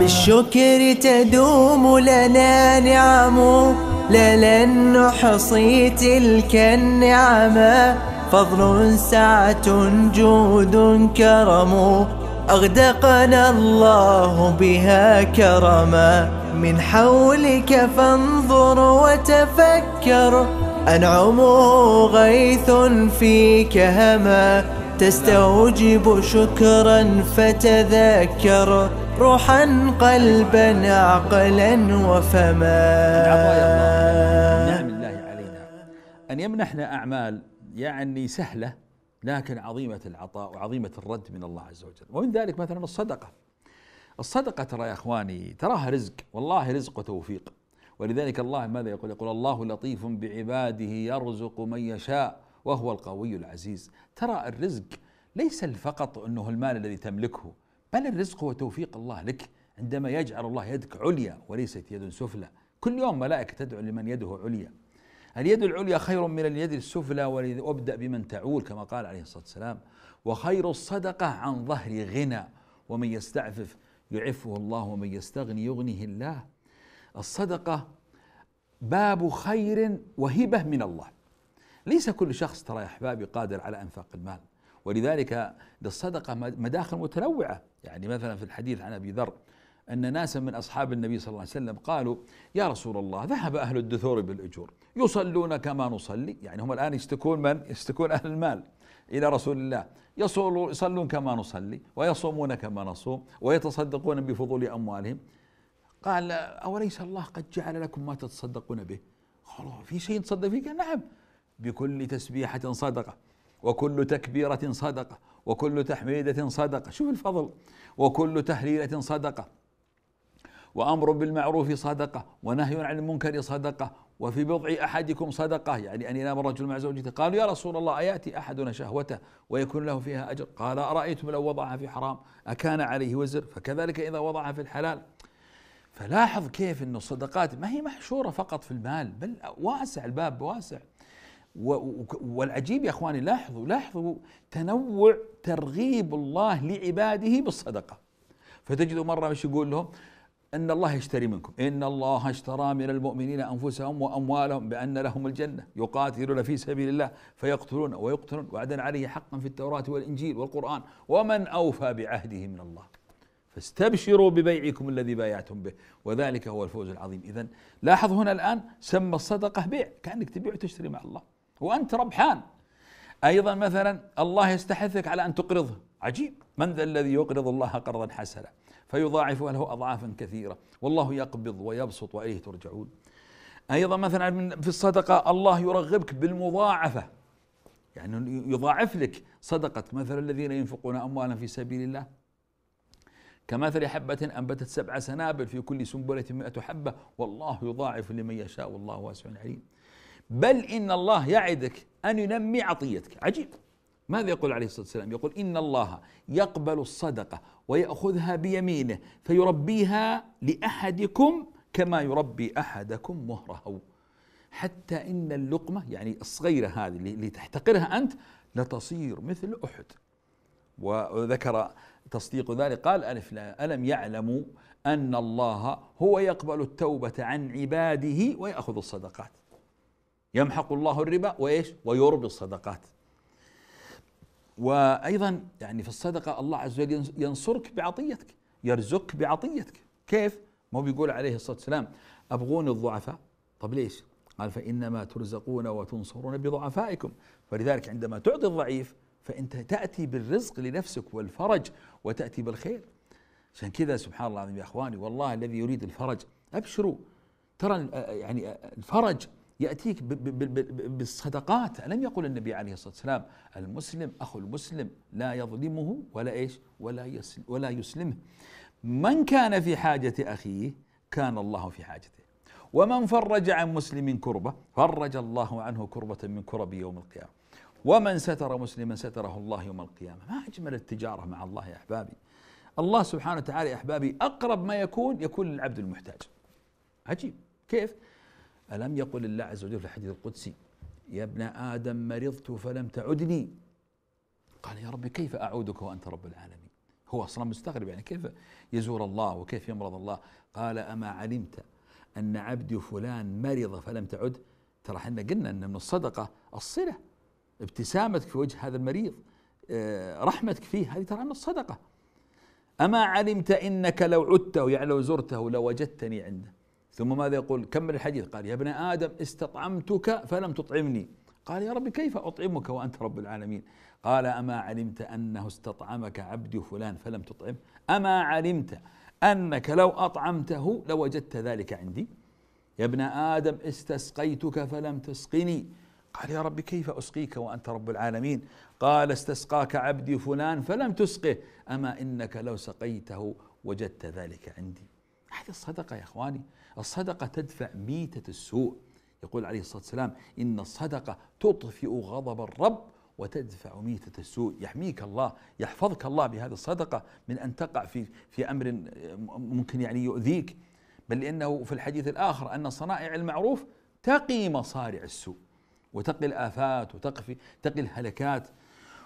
بالشكر تدوم لنا نعمه لن نحصي تلك النعمة فضل سعة جود كرم أغدقنا الله بها كرما من حولك فانظر وتفكر أنعمه غيث فيك هما تستوجب شكرا فتذكر روحا قلبا عقلا وفما نعم الله علينا أن يمنحنا أعمال يعني سهلة لكن عظيمة العطاء وعظيمة الرد من الله عز وجل ومن ذلك مثلا الصدقة الصدقة ترى يا إخواني تراها رزق والله رزق وتوفيق ولذلك الله ماذا يقول يقول الله لطيف بعباده يرزق من يشاء وهو القوي العزيز ترى الرزق ليس فقط انه المال الذي تملكه بل الرزق هو توفيق الله لك عندما يجعل الله يدك عليا وليست يد سفلى كل يوم ملائكه تدعو لمن يده عليا اليد العليا خير من اليد السفلى وابدا بمن تعول كما قال عليه الصلاه والسلام وخير الصدقه عن ظهر غنى ومن يستعفف يعفه الله ومن يستغني يغنيه الله الصدقه باب خير وهبه من الله ليس كل شخص ترى يا أحبابي قادر على أنفاق المال ولذلك للصدقة مداخل متنوعة يعني مثلا في الحديث عن أبي ذر أن ناسا من أصحاب النبي صلى الله عليه وسلم قالوا يا رسول الله ذهب أهل الدثور بالأجور يصلون كما نصلي يعني هم الآن يشتكون من يشتكون أهل المال إلى رسول الله يصلون كما نصلي ويصومون كما نصوم ويتصدقون بفضول أموالهم قال أوليس الله قد جعل لكم ما تتصدقون به قالوا في شيء تصدق فيه قال نعم بكل تسبيحة صدقة وكل تكبيرة صدقة وكل تحميدة صدقة شوف الفضل وكل تهليلة صدقة وأمر بالمعروف صدقة ونهي عن المنكر صدقة وفي بضع أحدكم صدقة يعني أن ينام الرجل مع زوجته قالوا يا رسول الله أياتي أحدنا شهوته ويكون له فيها أجر قال أرأيتم لو وضعها في حرام أكان عليه وزر فكذلك إذا وضعها في الحلال فلاحظ كيف أن الصدقات ما هي محشورة فقط في المال بل واسع الباب واسع والعجيب يا اخواني لاحظوا لاحظوا تنوع ترغيب الله لعباده بالصدقه فتجدوا مره مش يقول لهم ان الله يشتري منكم ان الله اشترى من المؤمنين انفسهم واموالهم بان لهم الجنه يقاتلون في سبيل الله فيقتلون ويقتلون وعدا عليه حقا في التوراه والانجيل والقران ومن اوفى بعهده من الله فاستبشروا ببيعكم الذي بايعتم به وذلك هو الفوز العظيم اذا لاحظ هنا الان سمى الصدقه بيع كانك تبيع وتشتري مع الله وأنت ربحان أيضا مثلا الله يستحثك على أن تقرضه عجيب من ذا الذي يقرض الله قرضا حسنا فيضاعف له أضعافا كثيرة والله يقبض ويبسط وإليه ترجعون أيضا مثلا في الصدقة الله يرغبك بالمضاعفة يعني يضاعف لك صدقة مثل الذين ينفقون أموالا في سبيل الله كمثل حبة أنبتت سبع سنابل في كل سنبلة مئة حبة والله يضاعف لمن يشاء والله واسع عليم بل إن الله يعدك أن ينمي عطيتك عجيب ماذا يقول عليه الصلاة والسلام يقول إن الله يقبل الصدقة ويأخذها بيمينه فيربيها لأحدكم كما يربي أحدكم مهره حتى إن اللقمة يعني الصغيرة هذه اللي تحتقرها أنت لتصير مثل أحد وذكر تصديق ذلك قال ألف ألم يعلموا أن الله هو يقبل التوبة عن عباده ويأخذ الصدقات يمحق الله الربا وايش؟ ويربي الصدقات. وايضا يعني في الصدقه الله عز وجل ينصرك بعطيتك، يرزقك بعطيتك، كيف؟ ما هو بيقول عليه الصلاه والسلام ابغون الضعفاء طب ليش؟ قال فانما ترزقون وتنصرون بضعفائكم، فلذلك عندما تعطي الضعيف فانت تاتي بالرزق لنفسك والفرج وتاتي بالخير. عشان كذا سبحان الله العظيم يا اخواني والله الذي يريد الفرج ابشروا ترى يعني الفرج يأتيك بالصدقات لم يقل النبي عليه الصلاة والسلام المسلم أخو المسلم لا يظلمه ولا إيش ولا, يسل ولا يسلمه من كان في حاجة أخيه كان الله في حاجته ومن فرج عن مسلم كربة فرج الله عنه كربة من كرب يوم القيامة ومن ستر مسلما ستره الله يوم القيامة ما أجمل التجارة مع الله يا أحبابي الله سبحانه وتعالى يا أحبابي أقرب ما يكون يكون للعبد المحتاج عجيب كيف؟ ألم يقل الله عز وجل في الحديث القدسي يا ابن آدم مرضت فلم تعدني قال يا رب كيف أعودك وأنت رب العالمين هو أصلا مستغرب يعني كيف يزور الله وكيف يمرض الله قال أما علمت أن عبدي فلان مرض فلم تعد ترى احنا قلنا أن من الصدقة الصلة ابتسامتك في وجه هذا المريض آه، رحمتك فيه هذه ترى من الصدقة أما علمت إنك لو عدته يعني لو زرته لوجدتني عنده ثم ماذا يقول كمل الحديث قال يا ابن آدم استطعمتك فلم تطعمني قال يا رب كيف أطعمك وأنت رب العالمين قال أما علمت أنه استطعمك عبدي فلان فلم تطعم أما علمت أنك لو أطعمته لوجدت ذلك عندي يا ابن آدم استسقيتك فلم تسقني قال يا رب كيف أسقيك وأنت رب العالمين قال استسقاك عبدي فلان فلم تسقه أما إنك لو سقيته وجدت ذلك عندي هذه الصدقة يا إخواني الصدقة تدفع ميتة السوء يقول عليه الصلاة والسلام إن الصدقة تطفئ غضب الرب وتدفع ميتة السوء يحميك الله يحفظك الله بهذه الصدقة من أن تقع في, في أمر آه، ممكن يعني يؤذيك بل لأنه في الحديث الآخر أن صنائع المعروف تقي مصارع السوء وتقي الآفات وتقي تقي الهلكات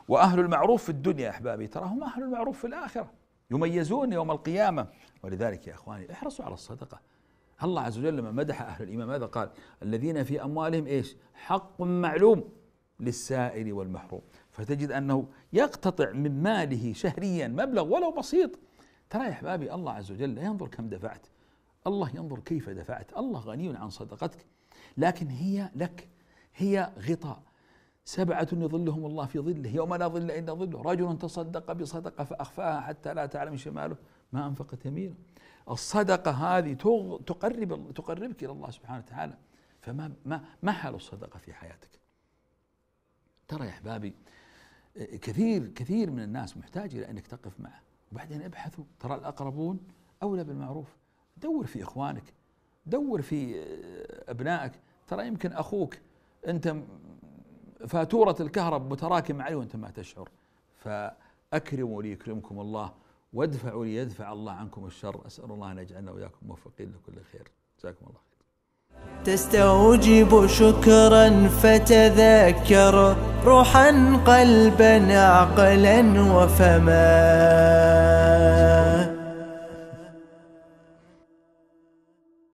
وأهل المعروف في الدنيا أحبابي تراهم أهل المعروف في الآخرة يميزون يوم القيامة ولذلك يا إخواني احرصوا على الصدقة الله عز وجل لما مدح أهل الإيمان ماذا قال الذين في أموالهم إيش حق معلوم للسائل والمحروم فتجد أنه يقتطع من ماله شهريا مبلغ ولو بسيط ترى يا أحبابي الله عز وجل لا ينظر كم دفعت الله ينظر كيف دفعت الله غني عن صدقتك لكن هي لك هي غطاء سبعة يظلهم الله في ظله يوم لا ظل إلا ظله رجل تصدق بصدقة فأخفاها حتى لا تعلم شماله ما أنفقت يمينه الصدقة هذه تقرب تقربك إلى الله سبحانه وتعالى فما ما ما حال الصدقة في حياتك؟ ترى يا أحبابي كثير كثير من الناس محتاج إلى أنك تقف معه وبعدين ابحثوا ترى الأقربون أولى بالمعروف دور في إخوانك دور في آه، أبنائك ترى يمكن أخوك أنت فاتورة الكهرب متراكمه عليه وأنت ما تشعر فأكرموا ليكرمكم الله وادفعوا ليدفع الله عنكم الشر أسأل الله أن يجعلنا وإياكم موفقين لكل خير جزاكم الله خير تستوجب شكرا فتذكر روحا قلبا عقلا وفما